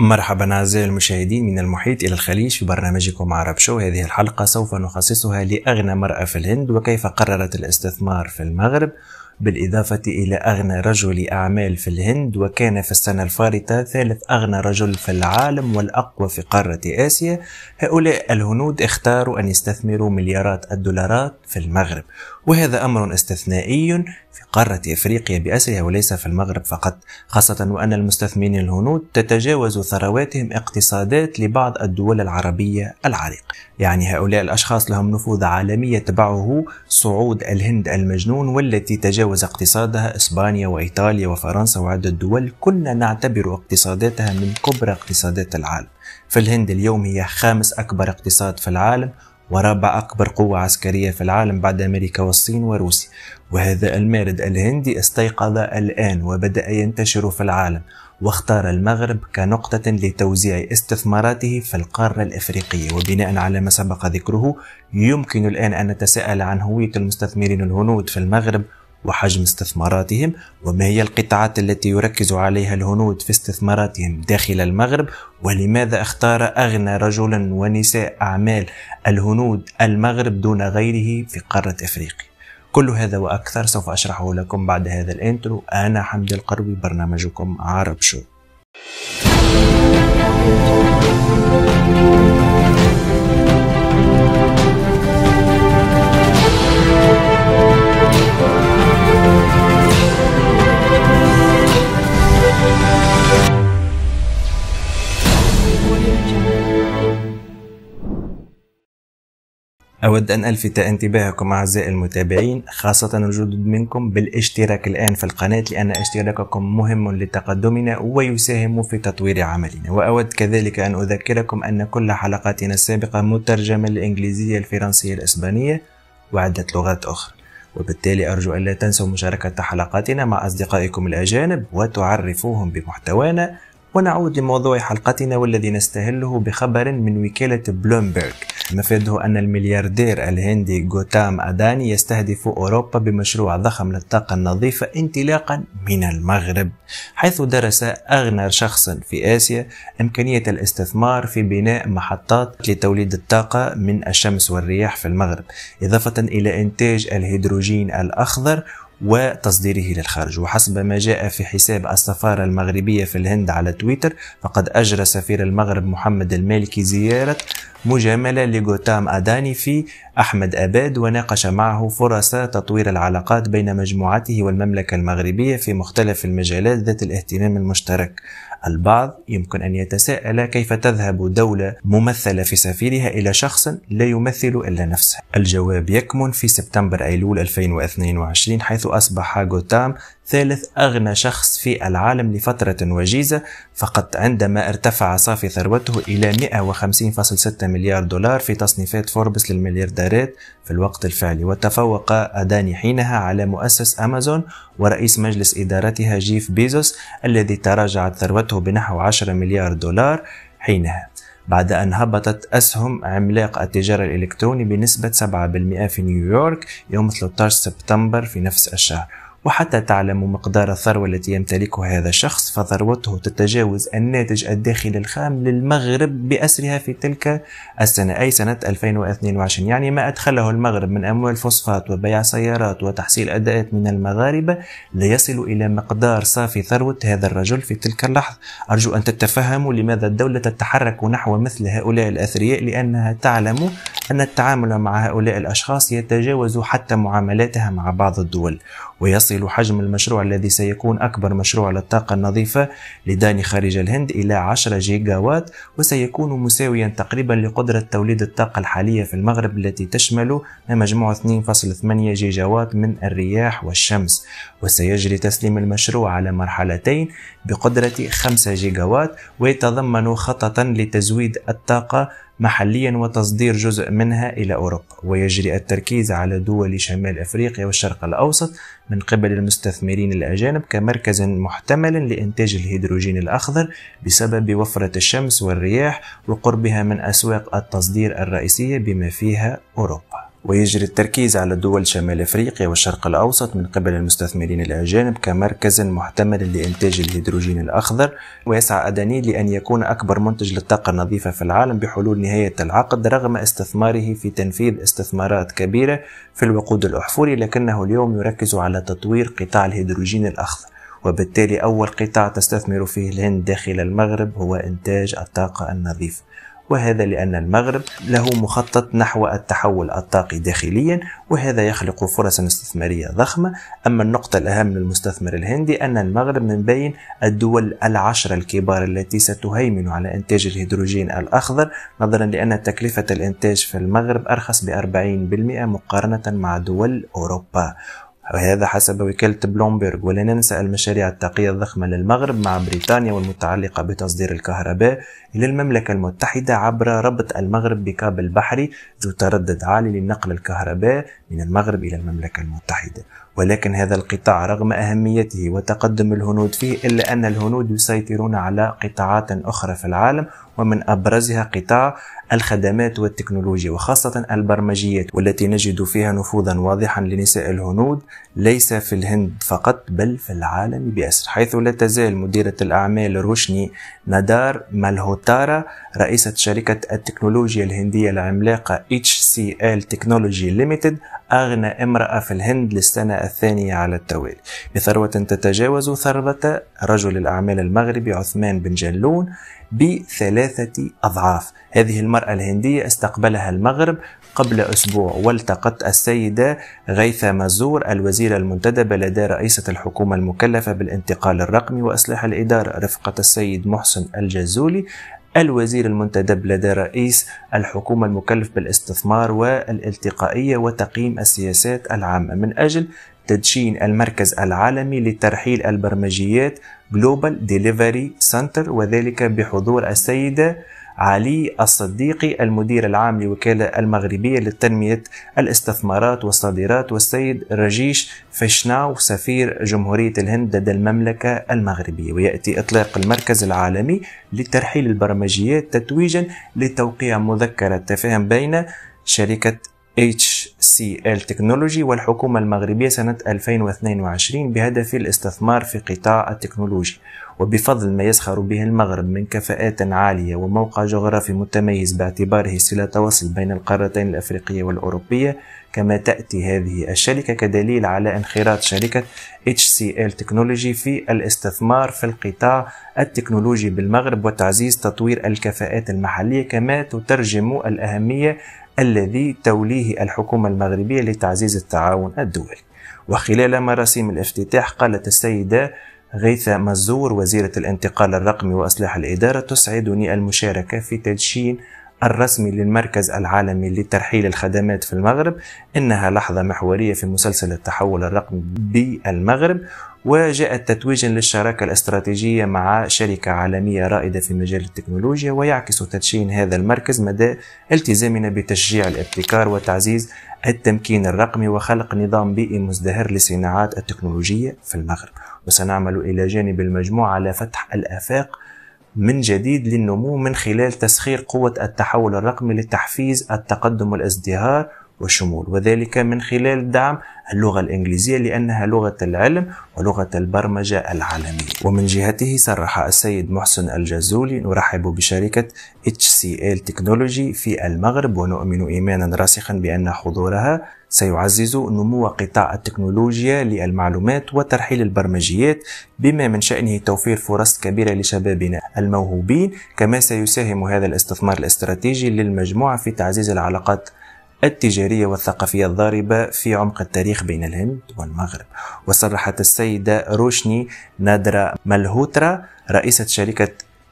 مرحبا أعزائي المشاهدين من المحيط إلى الخليج في برنامجكم عرب شو هذه الحلقة سوف نخصصها لأغنى امرأة في الهند وكيف قررت الاستثمار في المغرب بالإضافة إلى أغنى رجل أعمال في الهند وكان في السنة الفارطة ثالث أغنى رجل في العالم والأقوى في قارة آسيا هؤلاء الهنود اختاروا أن يستثمروا مليارات الدولارات في المغرب وهذا أمر استثنائي في قارة إفريقيا بأسرها وليس في المغرب فقط خاصة وأن المستثمرين الهنود تتجاوز ثرواتهم اقتصادات لبعض الدول العربية العريقة يعني هؤلاء الأشخاص لهم نفوذ عالمي يتبعه صعود الهند المجنون والتي تجاوز اقتصادها إسبانيا وإيطاليا وفرنسا وعدة دول كنا نعتبر اقتصاداتها من كبرى اقتصادات العالم فالهند اليوم هي خامس أكبر اقتصاد في العالم ورابع أكبر قوة عسكرية في العالم بعد أمريكا والصين وروسيا وهذا المارد الهندي استيقظ الآن وبدأ ينتشر في العالم واختار المغرب كنقطة لتوزيع استثماراته في القارة الإفريقية وبناء على ما سبق ذكره يمكن الآن أن نتساءل عن هوية المستثمرين الهنود في المغرب وحجم استثماراتهم وما هي القطاعات التي يركز عليها الهنود في استثماراتهم داخل المغرب ولماذا اختار أغنى رجلا ونساء أعمال الهنود المغرب دون غيره في قارة أفريقيا كل هذا وأكثر سوف أشرحه لكم بعد هذا الانترو أنا حمد القروي برنامجكم عرب شو thank you أود أن ألفت انتباهكم أعزائي المتابعين خاصة الجدد منكم بالاشتراك الآن في القناة لأن اشتراككم مهم لتقدمنا ويساهم في تطوير عملنا وأود كذلك أن أذكركم أن كل حلقاتنا السابقة مترجمة للإنجليزية الفرنسية الإسبانية وعدة لغات أخرى وبالتالي أرجو ألا تنسوا مشاركة حلقاتنا مع أصدقائكم الأجانب وتعرفوهم بمحتوانا ونعود لموضوع حلقتنا والذي نستهله بخبر من وكالة بلومبرغ مفاده أن الملياردير الهندي غوتام أداني يستهدف أوروبا بمشروع ضخم للطاقة النظيفة انطلاقا من المغرب حيث درس أغنى شخص في آسيا إمكانية الاستثمار في بناء محطات لتوليد الطاقة من الشمس والرياح في المغرب إضافة إلى إنتاج الهيدروجين الأخضر وتصديره للخارج وحسب ما جاء في حساب السفارة المغربية في الهند على تويتر فقد أجرى سفير المغرب محمد المالكي زيارة مجاملة لغوتام أداني في أحمد أباد وناقش معه فرص تطوير العلاقات بين مجموعته والمملكة المغربية في مختلف المجالات ذات الاهتمام المشترك البعض يمكن أن يتساءل كيف تذهب دولة ممثلة في سفيرها إلى شخص لا يمثل إلا نفسه الجواب يكمن في سبتمبر أيلول 2022 حيث أصبح غوتام ثالث أغنى شخص في العالم لفترة وجيزة فقط عندما ارتفع صافي ثروته إلى 150.6 مليار دولار في تصنيفات فوربس للمليارديرات في الوقت الفعلي وتفوق أداني حينها على مؤسس أمازون ورئيس مجلس إدارتها جيف بيزوس الذي تراجعت ثروته بنحو 10 مليار دولار حينها بعد أن هبطت أسهم عملاق التجارة الإلكتروني بنسبة 7% في نيويورك يوم 13 سبتمبر في نفس الشهر وحتى تعلم مقدار الثروة التي يمتلكها هذا الشخص فثروته تتجاوز الناتج الداخلي الخام للمغرب بأسرها في تلك السنة أي سنة 2022 يعني ما أدخله المغرب من أموال فوسفات وبيع سيارات وتحصيل أداءات من المغاربة ليصل إلى مقدار صافي ثروة هذا الرجل في تلك اللحظة أرجو أن تتفهموا لماذا الدولة تتحرك نحو مثل هؤلاء الأثرياء لأنها تعلم أن التعامل مع هؤلاء الأشخاص يتجاوز حتى معاملاتها مع بعض الدول ويصل يصل حجم المشروع الذي سيكون أكبر مشروع للطاقة النظيفة لداني خارج الهند إلى 10 جيجاوات وسيكون مساويا تقريبا لقدرة توليد الطاقة الحالية في المغرب التي تشمل ما مجموع 2.8 جيجاوات من الرياح والشمس وسيجري تسليم المشروع على مرحلتين بقدرة 5 جيجاوات ويتضمن خططا لتزويد الطاقة محليا وتصدير جزء منها إلى أوروبا ويجري التركيز على دول شمال أفريقيا والشرق الأوسط من قبل المستثمرين الأجانب كمركز محتمل لإنتاج الهيدروجين الأخضر بسبب وفرة الشمس والرياح وقربها من أسواق التصدير الرئيسية بما فيها أوروبا ويجري التركيز على دول شمال افريقيا والشرق الاوسط من قبل المستثمرين الاجانب كمركز محتمل لانتاج الهيدروجين الاخضر ويسعى اداني لان يكون اكبر منتج للطاقه النظيفه في العالم بحلول نهايه العقد رغم استثماره في تنفيذ استثمارات كبيره في الوقود الاحفوري لكنه اليوم يركز على تطوير قطاع الهيدروجين الاخضر وبالتالي اول قطاع تستثمر فيه الهند داخل المغرب هو انتاج الطاقه النظيفه وهذا لأن المغرب له مخطط نحو التحول الطاقي داخليا وهذا يخلق فرصا استثمارية ضخمة أما النقطة الأهم للمستثمر الهندي أن المغرب من بين الدول العشرة الكبار التي ستهيمن على إنتاج الهيدروجين الأخضر نظرا لأن تكلفة الإنتاج في المغرب أرخص بأربعين بالمئة مقارنة مع دول أوروبا وهذا حسب وكالة بلومبرغ ولا ننسى المشاريع الطاقية الضخمة للمغرب مع بريطانيا والمتعلقة بتصدير الكهرباء إلى المملكة المتحدة عبر ربط المغرب بكابل بحري ذو تردد عالي لنقل الكهرباء من المغرب إلى المملكة المتحدة ولكن هذا القطاع رغم أهميته وتقدم الهنود فيه إلا أن الهنود يسيطرون على قطاعات أخرى في العالم ومن أبرزها قطاع الخدمات والتكنولوجيا وخاصة البرمجيات والتي نجد فيها نفوذا واضحا لنساء الهنود ليس في الهند فقط بل في العالم بأسر حيث لا تزال مديرة الأعمال روشني نادار مالهوتارا رئيسة شركة التكنولوجيا الهندية العملاقة HCL Technology Limited أغنى امرأة في الهند للسنة الثانية على التوالي بثروة تتجاوز ثروة رجل الأعمال المغربي عثمان بن جلون بثلاثة أضعاف هذه المرأة الهندية استقبلها المغرب قبل أسبوع والتقت السيدة غيثة مزور الوزيرة المنتدبة لدى رئيسة الحكومة المكلفة بالانتقال الرقمي وأسلحة الإدارة رفقة السيد محسن الجزولي الوزير المنتدب لدى رئيس الحكومة المكلف بالاستثمار والالتقائية وتقييم السياسات العامة من أجل تدشين المركز العالمي لترحيل البرمجيات Global Delivery Center وذلك بحضور السيدة علي الصديقي المدير العام للوكالة المغربية للتنمية الاستثمارات والصادرات والسيد رجيش فشناو سفير جمهورية الهند لدى المملكة المغربية ويأتي إطلاق المركز العالمي لترحيل البرمجيات تتويجا لتوقيع مذكرة تفاهم بين شركة HCL تكنولوجي والحكومة المغربية سنة 2022 بهدف الاستثمار في قطاع التكنولوجي وبفضل ما يسخر به المغرب من كفاءات عالية وموقع جغرافي متميز باعتباره صلة وصل بين القارتين الأفريقية والأوروبية كما تأتي هذه الشركة كدليل على انخراط شركة HCL تكنولوجي في الاستثمار في القطاع التكنولوجي بالمغرب وتعزيز تطوير الكفاءات المحلية كما تترجم الأهمية الذي توليه الحكومة المغربية لتعزيز التعاون الدولي وخلال مراسم الافتتاح قالت السيدة غيثة مزور وزيرة الانتقال الرقمي وأسلحة الإدارة تسعدني المشاركة في تدشين الرسمي للمركز العالمي لترحيل الخدمات في المغرب إنها لحظة محورية في مسلسل التحول الرقمي بالمغرب وجاءت تتويجا للشراكة الاستراتيجية مع شركة عالمية رائدة في مجال التكنولوجيا ويعكس تدشين هذا المركز مدى التزامنا بتشجيع الابتكار وتعزيز التمكين الرقمي وخلق نظام بيئي مزدهر للصناعات التكنولوجية في المغرب وسنعمل إلى جانب المجموعة على فتح الآفاق من جديد للنمو من خلال تسخير قوة التحول الرقمي لتحفيز التقدم والازدهار وشمول وذلك من خلال دعم اللغة الإنجليزية لأنها لغة العلم ولغة البرمجة العالمية ومن جهته صرح السيد محسن الجازولي نرحب بشركة HCL تكنولوجي في المغرب ونؤمن إيمانا راسخا بأن حضورها سيعزز نمو قطاع التكنولوجيا للمعلومات وترحيل البرمجيات بما من شأنه توفير فرص كبيرة لشبابنا الموهوبين كما سيساهم هذا الاستثمار الاستراتيجي للمجموعة في تعزيز العلاقات التجارية والثقافية الضاربة في عمق التاريخ بين الهند والمغرب وصرحت السيدة روشني نادرا ملهوترا رئيسة شركة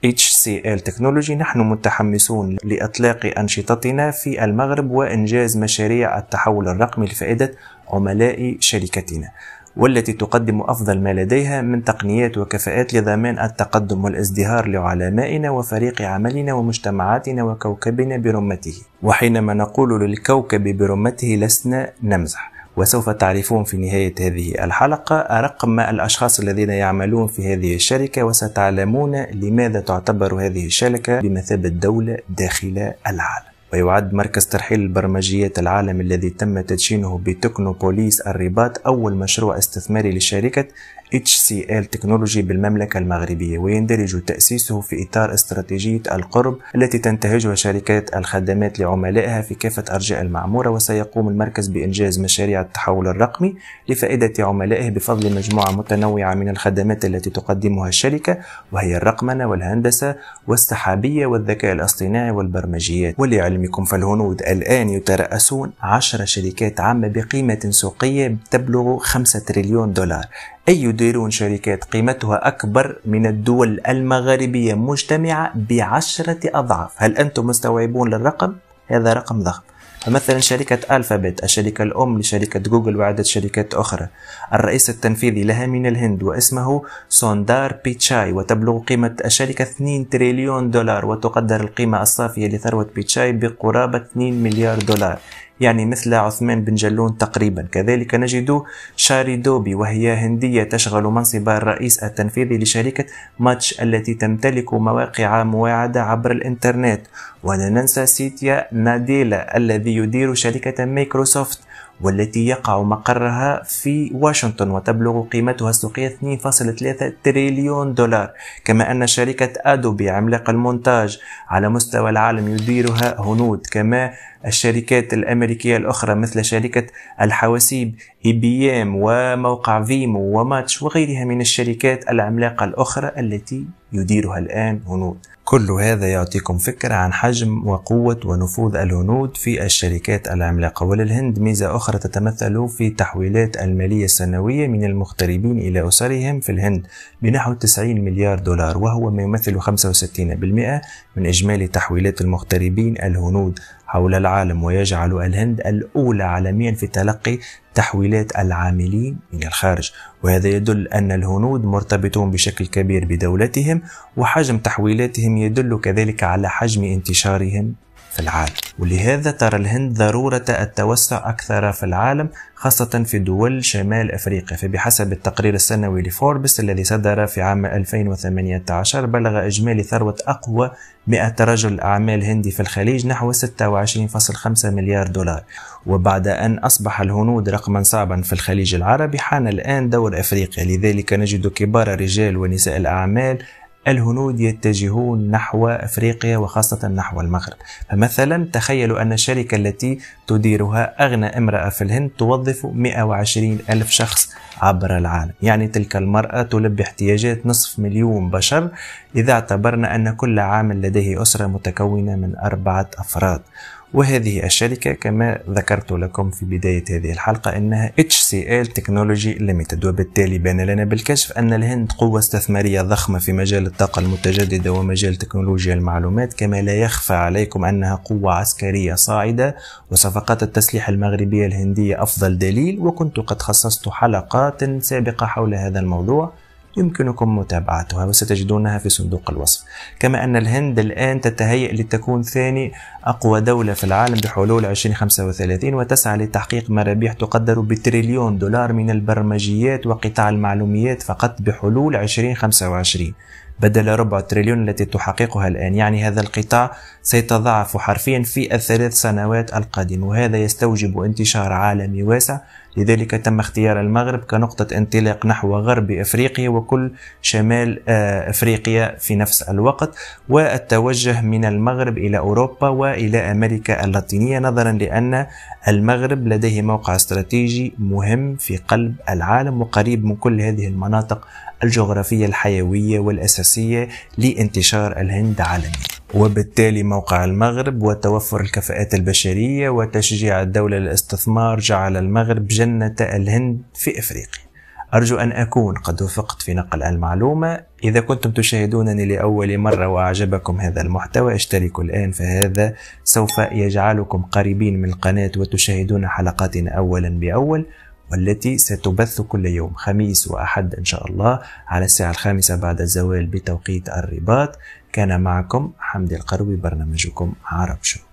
HCL تكنولوجي نحن متحمسون لإطلاق أنشطتنا في المغرب وإنجاز مشاريع التحول الرقمي لفائدة عملاء شركتنا والتي تقدم أفضل ما لديها من تقنيات وكفاءات لضمان التقدم والازدهار لعلمائنا وفريق عملنا ومجتمعاتنا وكوكبنا برمته وحينما نقول للكوكب برمته لسنا نمزح وسوف تعرفون في نهاية هذه الحلقة رقم الأشخاص الذين يعملون في هذه الشركة وستعلمون لماذا تعتبر هذه الشركة بمثابة دولة داخل العالم ويعد مركز ترحيل البرمجيات العالمي الذي تم تدشينه بتكنوبوليس الرباط أول مشروع استثماري لشركة HCL تكنولوجي بالمملكة المغربية ويندرج تأسيسه في إطار استراتيجية القرب التي تنتهجها شركات الخدمات لعملائها في كافة أرجاء المعمورة وسيقوم المركز بإنجاز مشاريع التحول الرقمي لفائدة عملائه بفضل مجموعة متنوعة من الخدمات التي تقدمها الشركة وهي الرقمنة والهندسة والسحابية والذكاء الاصطناعي والبرمجيات ولعلمكم فالهنود الآن يترأسون عشر شركات عامة بقيمة سوقية تبلغ 5 تريليون دولار أي يديرون شركات قيمتها أكبر من الدول المغاربية مجتمعة بعشرة أضعاف هل أنتم مستوعبون للرقم؟ هذا رقم ضخم فمثلا شركة ألفابت الشركة الأم لشركة جوجل وعدة شركات أخرى الرئيس التنفيذي لها من الهند واسمه سوندار بيتشاي وتبلغ قيمة الشركة 2 تريليون دولار وتقدر القيمة الصافية لثروة بيتشاي بقرابة 2 مليار دولار يعني مثل عثمان بن جلون تقريبا كذلك نجد شاري دوبي وهي هندية تشغل منصب الرئيس التنفيذي لشركة ماتش التي تمتلك مواقع مواعدة عبر الإنترنت ولا ننسى سيتيا ناديلا الذي يدير شركة مايكروسوفت والتي يقع مقرها في واشنطن وتبلغ قيمتها السوقية 2.3 تريليون دولار كما أن شركة أدوبي عملاق المونتاج على مستوى العالم يديرها هنود كما الشركات الأمريكية الأخرى مثل شركة الحواسيب اي بي ام وموقع فيمو وماتش وغيرها من الشركات العملاقة الأخرى التي يديرها الآن هنود كل هذا يعطيكم فكرة عن حجم وقوة ونفوذ الهنود في الشركات العملاقة وللهند ميزة أخرى تتمثل في تحويلات المالية السنوية من المغتربين إلى أسرهم في الهند بنحو 90 مليار دولار وهو ما يمثل 65% من إجمالي تحويلات المغتربين الهنود حول العالم ويجعل الهند الأولى عالميا في تلقي تحويلات العاملين إلى الخارج وهذا يدل أن الهنود مرتبطون بشكل كبير بدولتهم وحجم تحويلاتهم يدل كذلك على حجم انتشارهم في العالم ولهذا ترى الهند ضرورة التوسع أكثر في العالم خاصة في دول شمال أفريقيا فبحسب التقرير السنوي لفوربس الذي صدر في عام 2018 بلغ إجمالي ثروة أقوى 100 رجل أعمال هندي في الخليج نحو 26.5 مليار دولار وبعد أن أصبح الهنود رقما صعبا في الخليج العربي حان الآن دور أفريقيا لذلك نجد كبار رجال ونساء الأعمال الهنود يتجهون نحو افريقيا وخاصه نحو المغرب، فمثلا تخيلوا ان الشركه التي تديرها اغنى امراه في الهند توظف 120 الف شخص عبر العالم، يعني تلك المراه تلبي احتياجات نصف مليون بشر اذا اعتبرنا ان كل عامل لديه اسره متكونه من اربعه افراد. وهذه الشركة كما ذكرت لكم في بداية هذه الحلقة أنها HCL Technology Limited وبالتالي بان لنا بالكشف أن الهند قوة استثمارية ضخمة في مجال الطاقة المتجددة ومجال تكنولوجيا المعلومات كما لا يخفى عليكم أنها قوة عسكرية صاعدة وصفقات التسليح المغربية الهندية أفضل دليل وكنت قد خصصت حلقات سابقة حول هذا الموضوع يمكنكم متابعتها وستجدونها في صندوق الوصف كما أن الهند الآن تتهيأ لتكون ثاني أقوى دولة في العالم بحلول 2035 وتسعى لتحقيق مرابيح تقدر بتريليون دولار من البرمجيات وقطاع المعلوميات فقط بحلول 2025 بدل ربع تريليون التي تحققها الآن يعني هذا القطاع سيتضاعف حرفيا في الثلاث سنوات القادمة وهذا يستوجب انتشار عالمي واسع لذلك تم اختيار المغرب كنقطة انطلاق نحو غرب أفريقيا وكل شمال آه، أفريقيا في نفس الوقت والتوجه من المغرب إلى أوروبا وإلى أمريكا اللاتينية نظرا لأن المغرب لديه موقع استراتيجي مهم في قلب العالم وقريب من كل هذه المناطق الجغرافية الحيوية والأساسية لانتشار الهند عالميا وبالتالي موقع المغرب وتوفر الكفاءات البشرية وتشجيع الدولة للاستثمار جعل المغرب جنة الهند في أفريقيا أرجو أن أكون قد وفقت في نقل المعلومة إذا كنتم تشاهدونني لأول مرة وأعجبكم هذا المحتوى اشتركوا الآن فهذا سوف يجعلكم قريبين من القناة وتشاهدون حلقاتنا أولا بأول والتي ستبث كل يوم خميس وأحد إن شاء الله على الساعة الخامسة بعد الزوال بتوقيت الرباط كان معكم حمدي القروي برنامجكم عرب شو